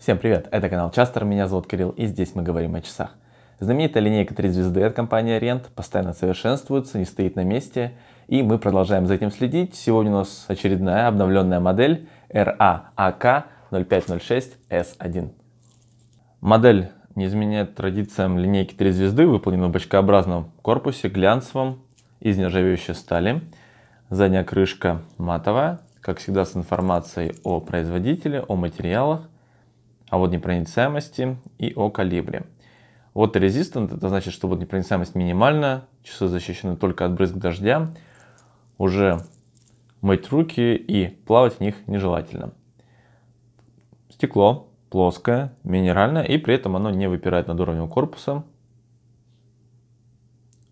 Всем привет, это канал Частер, меня зовут Кирилл и здесь мы говорим о часах. Знаменитая линейка 3 звезды от компании Rent постоянно совершенствуется, не стоит на месте и мы продолжаем за этим следить. Сегодня у нас очередная обновленная модель RAAK 0506S1. А а модель не изменяет традициям линейки 3 звезды, выполнена в бочкообразном корпусе, глянцевом, из нержавеющей стали. Задняя крышка матовая, как всегда с информацией о производителе, о материалах о водонепроницаемости и о калибре. Вот resistant, это значит, что водонепроницаемость минимальна, часы защищены только от брызг дождя, уже мыть руки и плавать в них нежелательно. Стекло плоское, минеральное, и при этом оно не выпирает над уровнем корпуса,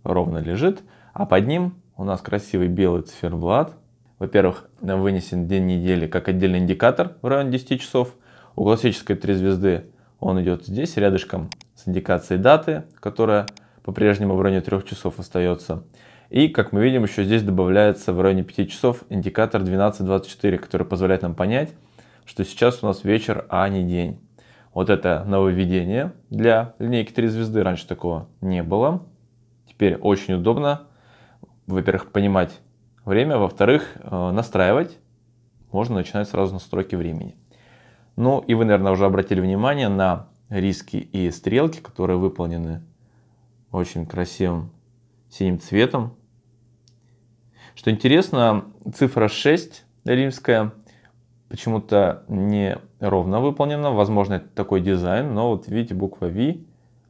ровно лежит, а под ним у нас красивый белый циферблат. Во-первых, вынесен день недели как отдельный индикатор в районе 10 часов – у классической Три звезды он идет здесь, рядышком с индикацией даты, которая по-прежнему в районе 3 часов остается. И, как мы видим, еще здесь добавляется в районе 5 часов индикатор 12.24, который позволяет нам понять, что сейчас у нас вечер, а не день. Вот это нововведение для линейки 3 звезды. Раньше такого не было. Теперь очень удобно, во-первых, понимать время, во-вторых, э, настраивать. Можно начинать сразу настройки времени. Ну и вы, наверное, уже обратили внимание на риски и стрелки, которые выполнены очень красивым синим цветом. Что интересно, цифра 6 римская почему-то не ровно выполнена. Возможно, это такой дизайн, но вот видите, буква V,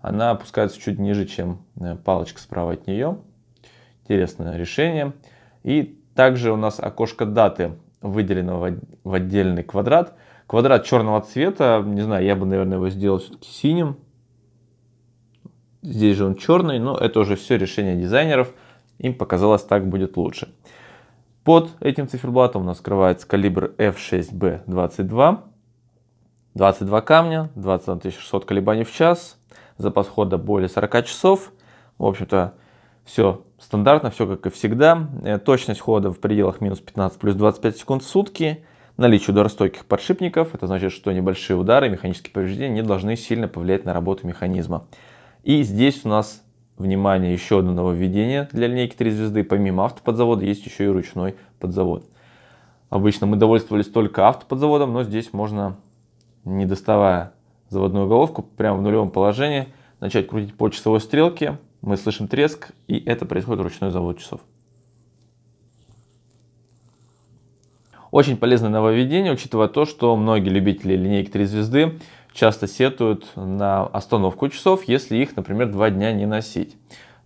она опускается чуть ниже, чем э, палочка справа от нее. Интересное решение. И также у нас окошко даты выделено в отдельный квадрат – Квадрат черного цвета, не знаю, я бы, наверное, его сделал все-таки синим. Здесь же он черный, но это уже все решение дизайнеров. Им показалось, так будет лучше. Под этим циферблатом у нас скрывается калибр F6B22. 22 камня, 21 колебаний в час, запас хода более 40 часов. В общем-то, все стандартно, все как и всегда. Э, точность хода в пределах минус 15 плюс 25 секунд в сутки. Наличие ударостойких подшипников, это значит, что небольшие удары, механические повреждения не должны сильно повлиять на работу механизма. И здесь у нас, внимание, еще одно нововведение для линейки 3 звезды. Помимо автоподзавода есть еще и ручной подзавод. Обычно мы довольствовались только автоподзаводом, но здесь можно, не доставая заводную головку, прямо в нулевом положении начать крутить по часовой стрелке. Мы слышим треск, и это происходит ручной завод часов. Очень полезное нововведение, учитывая то, что многие любители линейки 3 звезды часто сетуют на остановку часов, если их, например, два дня не носить.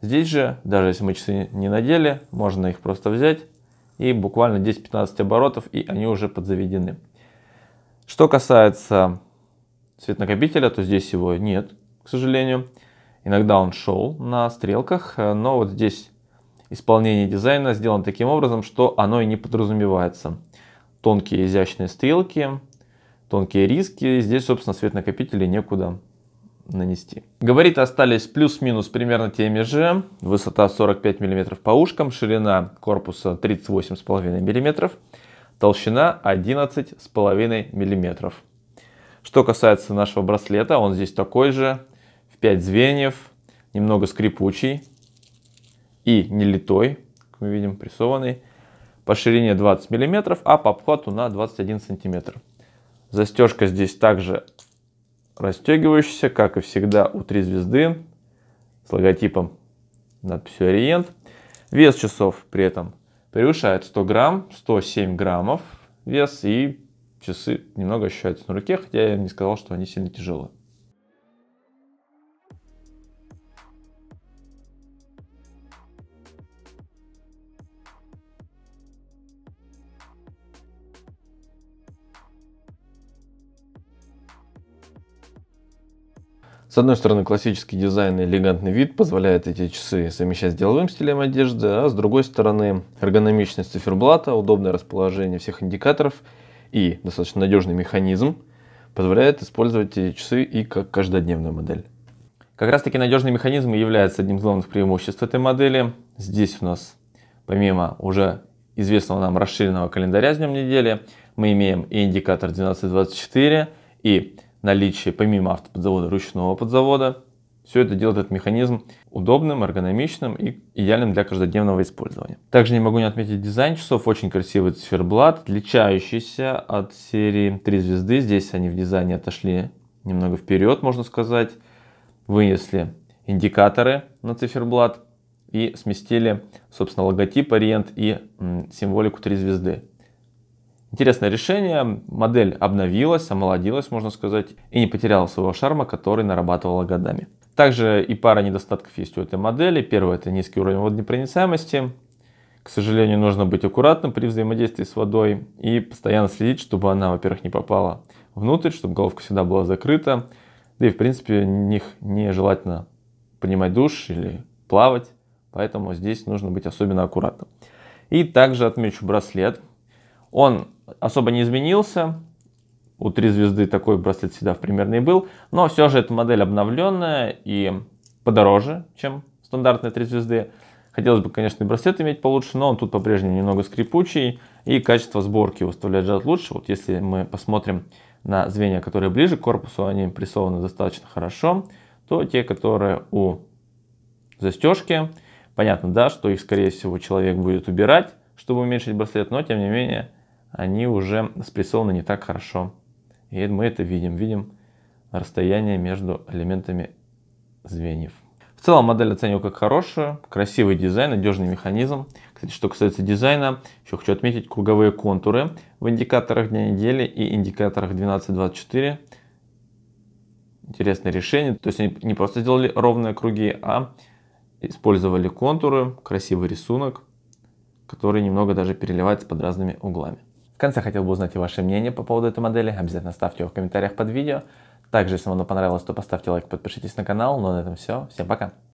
Здесь же, даже если мы часы не надели, можно их просто взять и буквально 10-15 оборотов, и они уже подзаведены. Что касается цвет накопителя, то здесь его нет, к сожалению. Иногда он шел на стрелках, но вот здесь исполнение дизайна сделано таким образом, что оно и не подразумевается тонкие изящные стрелки, тонкие риски. Здесь, собственно, свет накопителей некуда нанести. Габариты остались плюс-минус примерно теми же. Высота 45 мм по ушкам, ширина корпуса 38,5 мм, толщина 11,5 мм. Что касается нашего браслета, он здесь такой же, в 5 звеньев, немного скрипучий и не литой, как мы видим, прессованный по ширине 20 мм, а по обхвату на 21 см. Застежка здесь также расстегивающаяся, как и всегда у 3 звезды с логотипом надписью Ориент. Вес часов при этом превышает 100 грамм, 107 граммов вес и часы немного ощущаются на руке, хотя я не сказал, что они сильно тяжелые. С одной стороны, классический дизайн и элегантный вид позволяют эти часы совмещать с деловым стилем одежды, а с другой стороны, эргономичность циферблата, удобное расположение всех индикаторов и достаточно надежный механизм позволяет использовать эти часы и как каждодневную модель. Как раз таки надежный механизм является одним из главных преимуществ этой модели. Здесь у нас помимо уже известного нам расширенного календаря с днем недели, мы имеем и индикатор 1224, и наличие помимо автоподзавода ручного подзавода. Все это делает этот механизм удобным, эргономичным и идеальным для каждодневного использования. Также не могу не отметить дизайн часов. Очень красивый циферблат, отличающийся от серии 3 звезды. Здесь они в дизайне отошли немного вперед, можно сказать. Вынесли индикаторы на циферблат и сместили, собственно, логотип, ориент и символику 3 звезды. Интересное решение, модель обновилась, омолодилась, можно сказать, и не потеряла своего шарма, который нарабатывала годами. Также и пара недостатков есть у этой модели. Первое – это низкий уровень водонепроницаемости. К сожалению, нужно быть аккуратным при взаимодействии с водой и постоянно следить, чтобы она, во-первых, не попала внутрь, чтобы головка всегда была закрыта. Да и, в принципе, них нежелательно принимать душ или плавать, поэтому здесь нужно быть особенно аккуратным. И также отмечу браслет, он особо не изменился. У три звезды такой браслет всегда примерно и был. Но все же эта модель обновленная и подороже, чем стандартные три звезды. Хотелось бы, конечно, и браслет иметь получше, но он тут по-прежнему немного скрипучий. И качество сборки выставляет жат лучше. Вот если мы посмотрим на звенья, которые ближе к корпусу, они прессованы достаточно хорошо, то те, которые у застежки, понятно, да, что их, скорее всего, человек будет убирать, чтобы уменьшить браслет, но, тем не менее, они уже спрессованы не так хорошо. И мы это видим, видим расстояние между элементами звеньев. В целом модель оценил как хорошую, красивый дизайн, надежный механизм. Кстати, что касается дизайна, еще хочу отметить круговые контуры в индикаторах дня недели и индикаторах 12-24. Интересное решение, то есть они не просто сделали ровные круги, а использовали контуры, красивый рисунок, который немного даже переливается под разными углами конце хотел бы узнать и ваше мнение по поводу этой модели. Обязательно ставьте его в комментариях под видео. Также, если вам оно понравилось, то поставьте лайк, подпишитесь на канал. Ну а на этом все. Всем пока!